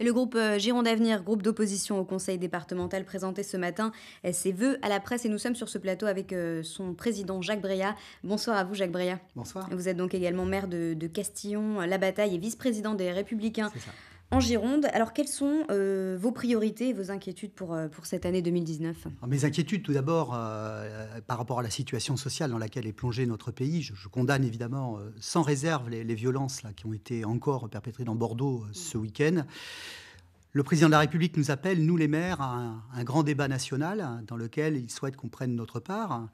le groupe euh, Gironde Avenir, groupe d'opposition au conseil départemental, présenté ce matin euh, ses vœux à la presse et nous sommes sur ce plateau avec euh, son président Jacques Bréat. Bonsoir à vous Jacques Bréa. Bonsoir. Vous êtes donc également maire de, de Castillon, La Bataille et vice-président des Républicains. C'est ça en Gironde. Alors, quelles sont euh, vos priorités et vos inquiétudes pour, euh, pour cette année 2019 ah, Mes inquiétudes, tout d'abord, euh, par rapport à la situation sociale dans laquelle est plongé notre pays. Je, condamne évidemment sans réserve les, violences qui ont été encore perpétrées dans Bordeaux ce week-end. Le président de la République nous appelle, nous les maires, à un grand débat national hein, dans lequel il souhaite qu'on prenne notre part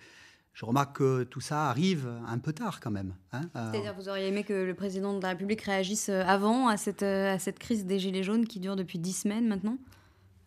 je remarque que tout ça arrive un peu tard quand même. Hein, euh. C'est-à-dire vous auriez aimé que le président de la République réagisse euh, avant euh, à cette, crise des Gilets jaunes qui dure depuis dix semaines maintenant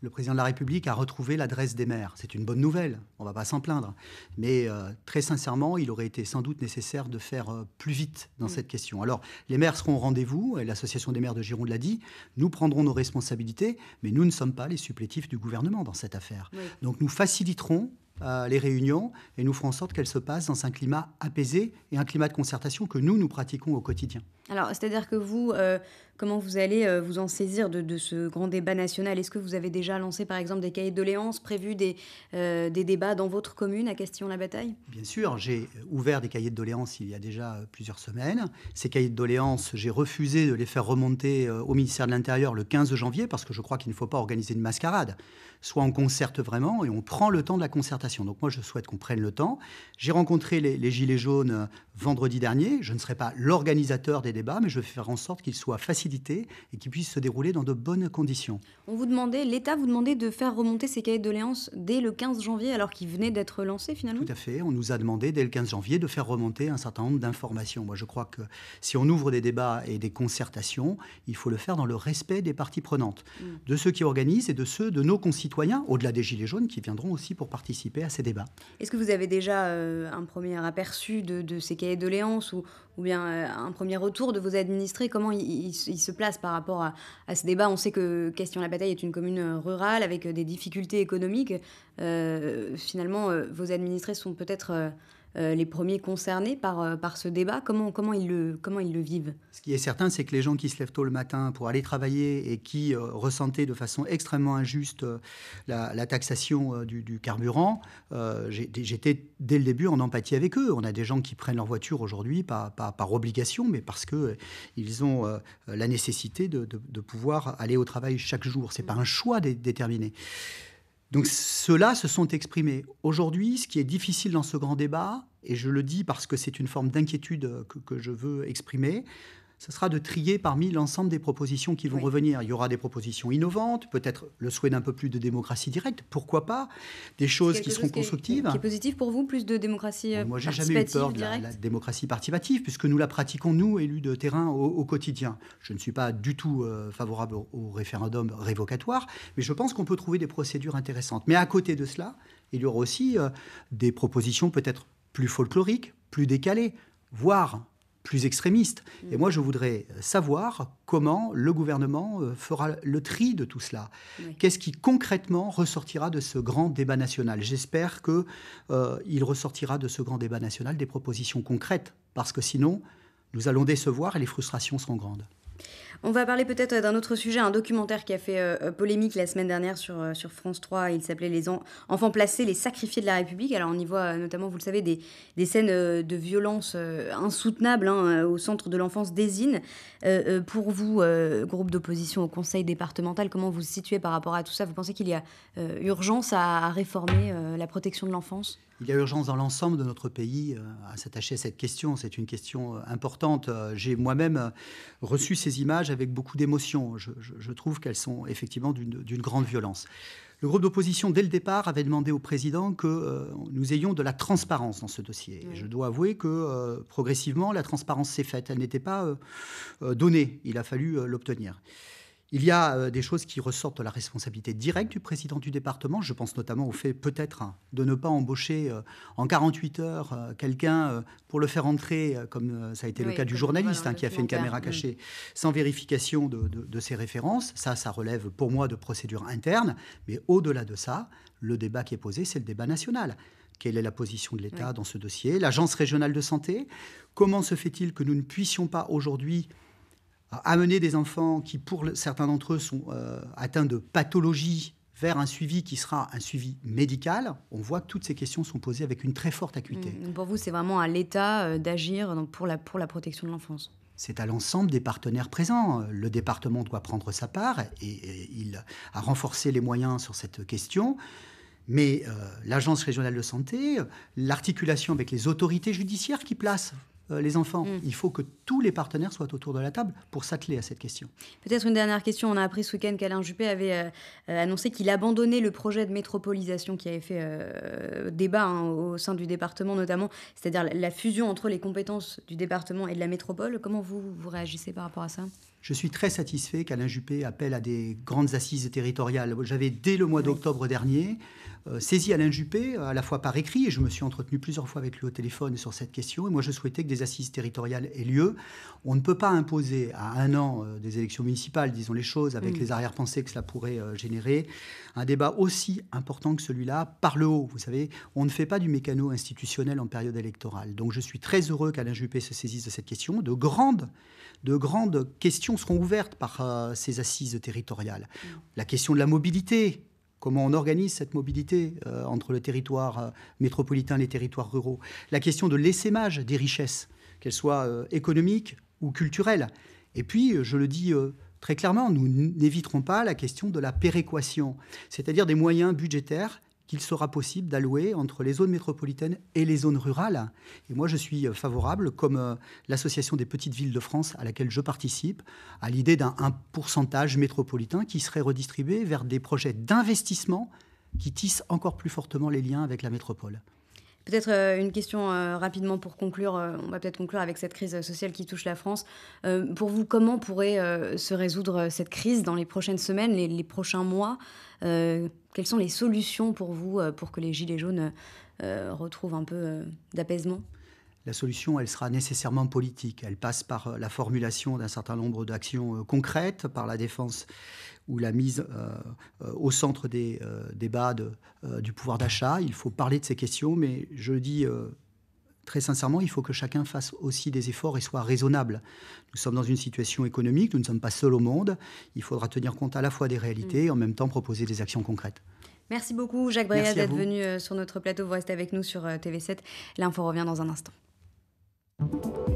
le président de la République a retrouvé l'adresse des maires. C'est une bonne nouvelle, on ne va pas s'en plaindre. Mais très sincèrement, il aurait été sans doute nécessaire de faire plus vite dans mm. cette question. Alors, les maires seront au rendez-vous, et l'Association des maires de Gironde l'a dit, nous prendrons nos responsabilités, mais nous ne sommes pas les supplétifs du gouvernement dans cette affaire. Donc nous faciliterons euh, les réunions et nous ferons en sorte qu'elles se passent dans un climat apaisé et un climat de concertation que nous, nous pratiquons au quotidien. Alors, c'est-à-dire que vous, euh, comment vous allez euh, vous en saisir de, ce grand débat national Est-ce que vous avez déjà lancé, par exemple, des cahiers de doléances, prévu des, des débats dans votre commune à Castillon-la-Bataille Bien sûr, j'ai ouvert des cahiers de doléances il y a déjà plusieurs semaines. Ces cahiers de doléances, j'ai refusé de les faire remonter au ministère de l'Intérieur le 15 janvier parce que je crois qu'il ne faut pas organiser une mascarade. Soit on concerte vraiment et on prend le temps de la concertation donc moi, je souhaite qu'on prenne le temps. J'ai rencontré les, Gilets jaunes euh, vendredi dernier. Je ne serai pas l'organisateur des débats, mais je vais faire en sorte qu'ils soient facilités et qu'ils puissent se dérouler dans de bonnes conditions. On vous demandait, l'État vous demandait de faire remonter ces cahiers de doléances dès le 15 janvier, alors qu'ils venaient d'être lancés finalement Tout à fait. On nous a demandé dès le 15 janvier de faire remonter un certain nombre d'informations. Moi, je crois que si on ouvre des débats et des concertations, il faut le faire dans le respect des parties prenantes, mm. de ceux qui organisent et de ceux de nos concitoyens, au-delà des Gilets jaunes, qui viendront aussi pour participer à ces débats. Est-ce que vous avez déjà euh, un premier aperçu de, ces cahiers doléances ou, ou bien euh, un premier retour de vos administrés Comment ils, se placent par rapport à, à ces débats On sait que Question-la-Bataille est une commune euh, rurale avec des difficultés économiques. finalement, vos administrés sont peut-être euh, les premiers concernés par, euh, par ce débat comment, comment, ils le, comment ils le vivent Ce qui est certain, c'est que les gens qui se lèvent tôt le matin pour aller travailler et qui euh, ressentaient de façon extrêmement injuste la, taxation du, carburant, j'étais dès le début en empathie avec eux. On a des gens qui prennent leur voiture aujourd'hui, pas, par obligation, mais parce qu'ils ont la nécessité de, pouvoir aller au travail chaque jour. Ce n'est pas un choix déterminé. Donc ceux-là se sont exprimés. Aujourd'hui, ce qui est difficile dans ce grand débat, et je le dis parce que c'est une forme d'inquiétude que, que, je veux exprimer, ce sera de trier parmi l'ensemble des propositions qui vont revenir. Il y aura des propositions innovantes, peut-être le souhait d'un peu plus de démocratie directe, pourquoi pas, des choses qui seront constructives. Qui est, qui positif pour vous, plus de démocratie participative euh, Moi, n'ai jamais eu peur de la, démocratie participative, puisque nous la pratiquons, nous, élus de terrain, au, quotidien. Je ne suis pas du tout euh, favorable au, référendum révocatoire, mais je pense qu'on peut trouver des procédures intéressantes. Mais à côté de cela, il y aura aussi euh, des propositions peut-être plus folkloriques, plus décalées, voire plus extrémistes. Mm. Et moi, je voudrais euh, savoir comment le gouvernement euh, fera le tri de tout cela. Qu'est-ce qui concrètement ressortira de ce grand débat national J'espère qu'il euh, ressortira de ce grand débat national des propositions concrètes, parce que sinon, nous allons décevoir et les frustrations seront grandes. On va parler peut-être d'un autre sujet, un documentaire qui a fait euh, polémique la semaine dernière sur, euh, sur France 3. Il s'appelait Les enfants placés, les sacrifiés de la République. Alors on y voit euh, notamment, vous le savez, des, scènes de violence insoutenables hein, au centre de l'enfance d'Ésine. pour vous, groupe d'opposition au Conseil départemental, comment vous vous situez par rapport à tout ça Vous pensez qu'il y a urgence à, réformer la protection de l'enfance il y a urgence dans l'ensemble de notre pays à s'attacher à cette question. C'est une question importante. J'ai moi-même reçu ces images avec beaucoup d'émotion. Je, trouve qu'elles sont effectivement d'une grande violence. Le groupe d'opposition, dès le départ, avait demandé au président que euh, nous ayons de la transparence dans ce dossier. je dois avouer que euh, progressivement, la transparence s'est faite. Elle n'était pas euh, donnée. Il a fallu l'obtenir. Il y a euh, des choses qui ressortent de la responsabilité directe du président du département. Je pense notamment au fait peut-être hein, de ne pas embaucher euh, en 48 heures euh, quelqu'un pour le faire entrer, comme ça a été le cas du journaliste hein, qui a fait une caméra cachée, mm. sans vérification de, ses références. Ça, ça relève pour moi de procédures internes. Mais au-delà de ça, le débat qui est posé, c'est le débat national quelle est la position de l'État dans ce dossier, l'Agence régionale de santé, comment se fait-il que nous ne puissions pas aujourd'hui amener des enfants qui, pour certains d'entre eux, sont euh, atteints de pathologie vers un suivi qui sera un suivi médical, on voit que toutes ces questions sont posées avec une très forte acuité. Mmh. pour vous, c'est vraiment à l'État euh, d'agir pour la, pour la protection de l'enfance c'est à l'ensemble des partenaires présents. Le département doit prendre sa part et, il a renforcé les moyens sur cette question. Mais euh, l'Agence régionale de santé, l'articulation avec les autorités judiciaires qui placent euh, les enfants. Mm. Il faut que tous les partenaires soient autour de la table pour s'atteler à cette question. Peut-être une dernière question. On a appris ce week-end qu'Alain Juppé avait euh, euh, annoncé qu'il abandonnait le projet de métropolisation qui avait fait débat hein, au sein du département notamment, c'est-à-dire la fusion entre les compétences du département et de la métropole. Comment vous, vous réagissez par rapport à ça je suis très satisfait qu'Alain Juppé appelle à des grandes assises territoriales. J'avais dès le mois d'octobre dernier euh, saisi Alain Juppé, à la fois par écrit, et je me suis entretenu plusieurs fois avec lui au téléphone sur cette question, et moi je souhaitais que des assises territoriales aient lieu. On ne peut pas imposer à un an euh, des élections municipales, disons les choses, avec mm. les arrière-pensées que cela pourrait euh, générer, un débat aussi important que celui-là par le haut. Vous savez, on ne fait pas du mécano institutionnel en période électorale. Donc je suis très heureux qu'Alain Juppé se saisisse de cette question. De grandes, de grandes questions seront ouvertes par ces assises territoriales. Mm. La question de la mobilité, comment on organise cette mobilité euh, entre le territoire euh, métropolitain et les territoires ruraux, la question de l'essaimage des richesses, qu'elles soient euh, économiques ou culturelles. Et puis, je le dis très clairement, nous n'éviterons pas la question de la péréquation, c'est-à-dire des moyens budgétaires il sera possible d'allouer entre les zones métropolitaines et les zones rurales. Et moi, je suis euh, favorable, comme euh, l'Association des petites villes de France à laquelle je participe, à l'idée d'un pourcentage métropolitain qui serait redistribué vers des projets d'investissement qui tissent encore plus fortement les liens avec la métropole. Peut-être euh, une question euh, rapidement pour conclure. Euh, on va peut-être conclure avec cette crise sociale qui touche la France. pour vous, comment pourrait se résoudre cette crise dans les prochaines semaines, les prochains mois Quelles sont les solutions pour vous pour que les Gilets jaunes retrouvent un peu d'apaisement la solution, elle sera nécessairement politique. Elle passe par euh, la formulation d'un certain nombre d'actions euh, concrètes, par la défense ou la mise euh, au centre des débats du pouvoir d'achat. Il faut parler de ces questions, mais je dis très sincèrement, il faut que chacun fasse aussi des efforts et soit raisonnable. Nous sommes dans une situation économique, nous ne sommes pas seuls au monde. Il faudra tenir compte à la fois des réalités et en même temps proposer des actions concrètes. Merci beaucoup Jacques Brial d'être venu sur notre plateau. Vous restez avec nous sur TV7. L'info revient dans un instant. Thank you.